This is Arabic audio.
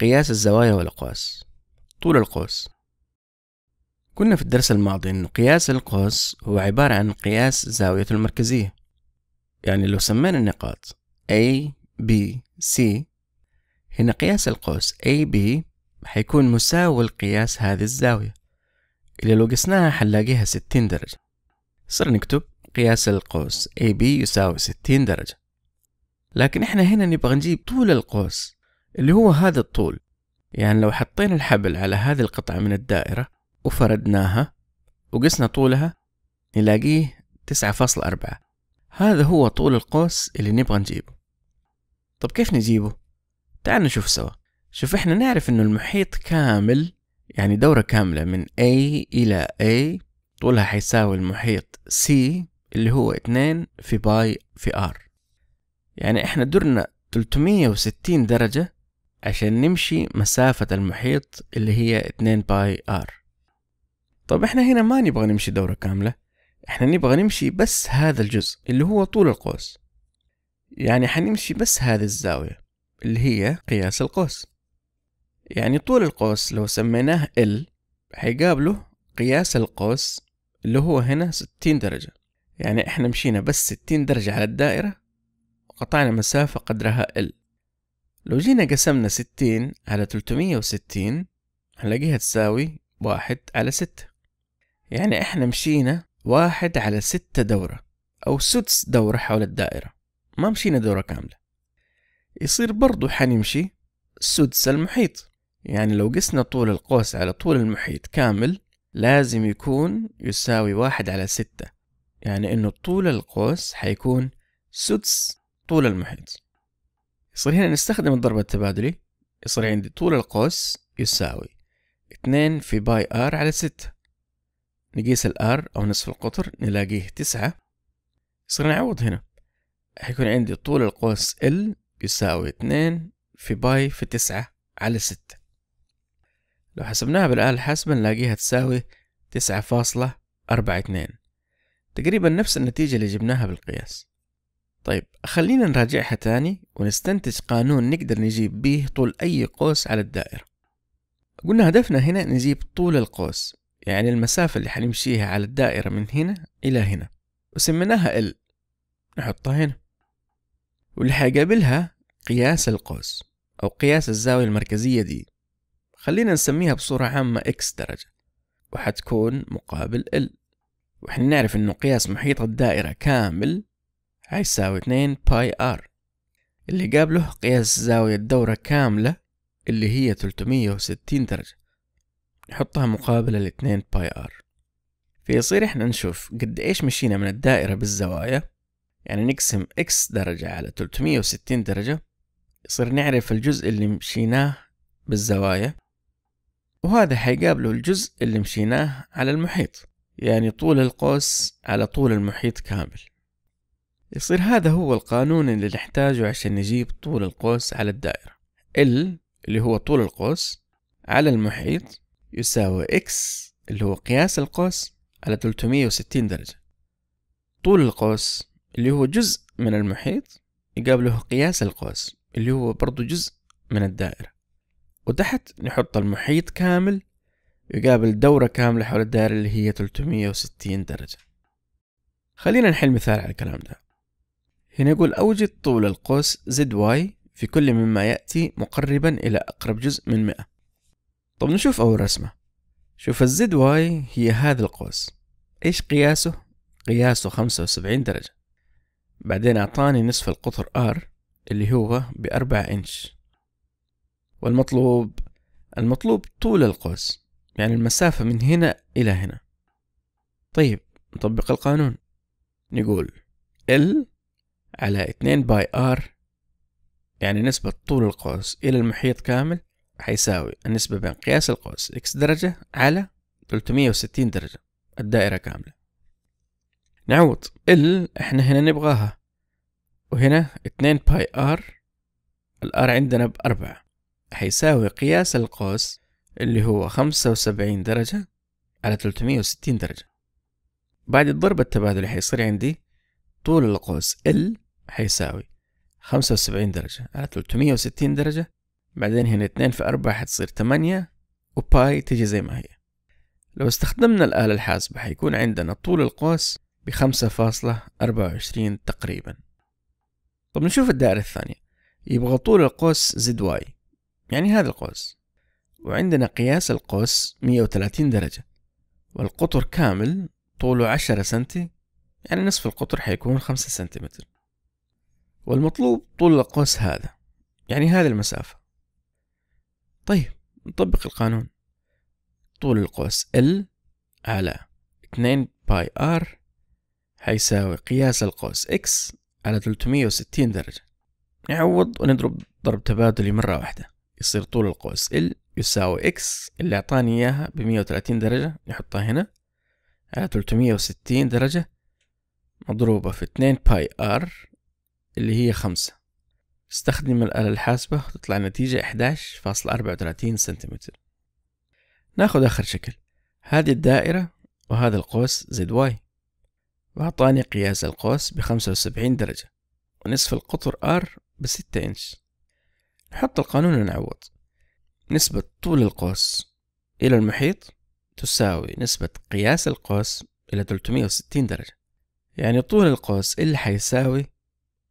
قياس الزوايا والأقواس طول القوس كنا في الدرس الماضي أن قياس القوس هو عبارة عن قياس زاويته المركزية يعني لو سمينا النقاط A B C هنا قياس القوس A, B حيكون مساوي لقياس هذه الزاوية اللي لو قسناها حنلاقيها ستين درجة صرنا نكتب قياس القوس AB يساوي ستين درجة لكن احنا هنا نبغى نجيب طول القوس اللي هو هذا الطول يعني لو حطينا الحبل على هذه القطعة من الدائرة وفردناها وقسنا طولها نلاقيه تسعة فاصلة أربعة هذا هو طول القوس اللي نبغى نجيبه طب كيف نجيبه؟ تعال نشوف سوا شوف احنا نعرف انه المحيط كامل يعني دورة كاملة من A إلى A طولها حيساوي المحيط C اللي هو اتنين في باي في R يعني احنا درنا 360 درجة عشان نمشي مسافة المحيط اللي هي 2 باي ار طب احنا هنا ما نبغى نمشي دورة كاملة احنا نبغى نمشي بس هذا الجزء اللي هو طول القوس يعني حنمشي بس هذه الزاوية اللي هي قياس القوس يعني طول القوس لو سميناه ال حيقابله قياس القوس اللي هو هنا ستين درجة يعني احنا مشينا بس ستين درجة على الدائرة وقطعنا مسافة قدرها ال لو جينا قسمنا ستين على تلتمية وستين هنلاقيها تساوي واحد على ستة يعني احنا مشينا واحد على ستة دورة أو سدس دورة حول الدائرة ما مشينا دورة كاملة يصير برضو حنمشي سدس المحيط يعني لو قسنا طول القوس على طول المحيط كامل لازم يكون يساوي واحد على ستة يعني إنه طول القوس حيكون سدس طول المحيط يصير هنا نستخدم الضرب التبادلي يصير عندي طول القوس يساوي اتنين في باي ار على ستة نقيس الار او نصف القطر نلاقيه تسعة يصير نعوض هنا حيكون عندي طول القوس ال يساوي اتنين في باي في تسعة على ستة لو حسبناها بالآلة الحاسبة نلاقيها تساوي تسعة فاصلة أربعة اتنين تقريبا نفس النتيجة اللي جبناها بالقياس طيب خلينا نراجعها تاني ونستنتج قانون نقدر نجيب به طول أي قوس على الدائرة قلنا هدفنا هنا نجيب طول القوس يعني المسافة اللي حنمشيها على الدائرة من هنا إلى هنا وسميناها L نحطها هنا واللي حيقابلها قياس القوس أو قياس الزاوية المركزية دي خلينا نسميها بصورة عامة X درجة وحتكون مقابل L وإحنا نعرف إنه قياس محيط الدائرة كامل هيساوي اتنين باي ار اللي قابله قياس زاوية الدورة كاملة اللي هي تلتمية وستين درجة نحطها مقابلة لاتنين باي ار فيصير احنا نشوف قد ايش مشينا من الدائرة بالزوايا يعني نقسم اكس درجة على تلتمية وستين درجة يصير نعرف الجزء اللي مشيناه بالزوايا وهذا حيقابله الجزء اللي مشيناه على المحيط يعني طول القوس على طول المحيط كامل يصير هذا هو القانون اللي نحتاجه عشان نجيب طول القوس على الدائرة ال اللي هو طول القوس على المحيط يساوي x اللي هو قياس القوس على 360 درجة طول القوس اللي هو جزء من المحيط يقابله قياس القوس اللي هو برضو جزء من الدائرة وتحت نحط المحيط كامل يقابل دورة كاملة حول الدائرة اللي هي 360 درجة خلينا نحل مثال على الكلام ده هنا يقول أوجد طول القوس زد واي في كل مما يأتي مقربا إلى أقرب جزء من مئة طب نشوف أول رسمة شوف الزد واي هي هذا القوس إيش قياسه؟ قياسه خمسة وسبعين درجة بعدين أعطاني نصف القطر R اللي هو بأربعة إنش والمطلوب المطلوب طول القوس يعني المسافة من هنا إلى هنا طيب نطبق القانون نقول L على 2 باي ار يعني نسبة طول القوس إلى المحيط كامل حيساوي النسبة بين قياس القوس x درجة على 360 درجة الدائرة كاملة نعود ال احنا هنا نبغاها وهنا 2 باي ار الار عندنا بأربعة حيساوي قياس القوس اللي هو خمسة وسبعين درجة على تلتمية وستين درجة بعد الضرب التبادلي حيصير عندي طول القوس ال حيساوي خمسة وسبعين درجة على تلتمية وستين درجة بعدين هنا اتنين في أربعة حتصير تمانية وباي تجي زي ما هي لو استخدمنا الآلة الحاسبة حيكون عندنا طول القوس بخمسة فاصلة أربعة وعشرين تقريبا طب نشوف الدائرة الثانية يبغى طول القوس زد واي يعني هذا القوس وعندنا قياس القوس مية وتلاتين درجة والقطر كامل طوله عشرة سنتي يعني نصف القطر حيكون خمسة سنتيمتر والمطلوب طول القوس هذا يعني هذه المسافة طيب نطبق القانون طول القوس L على 2 باي R هيساوي قياس القوس X على 360 درجة نعوض ونضرب ضرب تبادلي مرة واحدة يصير طول القوس L يساوي X اللي أعطاني إياها ب 130 درجة نحطها هنا على 360 درجة مضروبة في 2 باي R اللي هي خمسة استخدم الآلة الحاسبة تطلع النتيجة 11.34 سنتيمتر ناخد آخر شكل هذه الدائرة وهذا القوس زد واي وأعطاني قياس القوس بخمسة وسبعين درجة ونصف القطر ار بستة إنش نحط القانون ونعوض نسبة طول القوس إلى المحيط تساوي نسبة قياس القوس إلى 360 درجة يعني طول القوس اللي حيساوي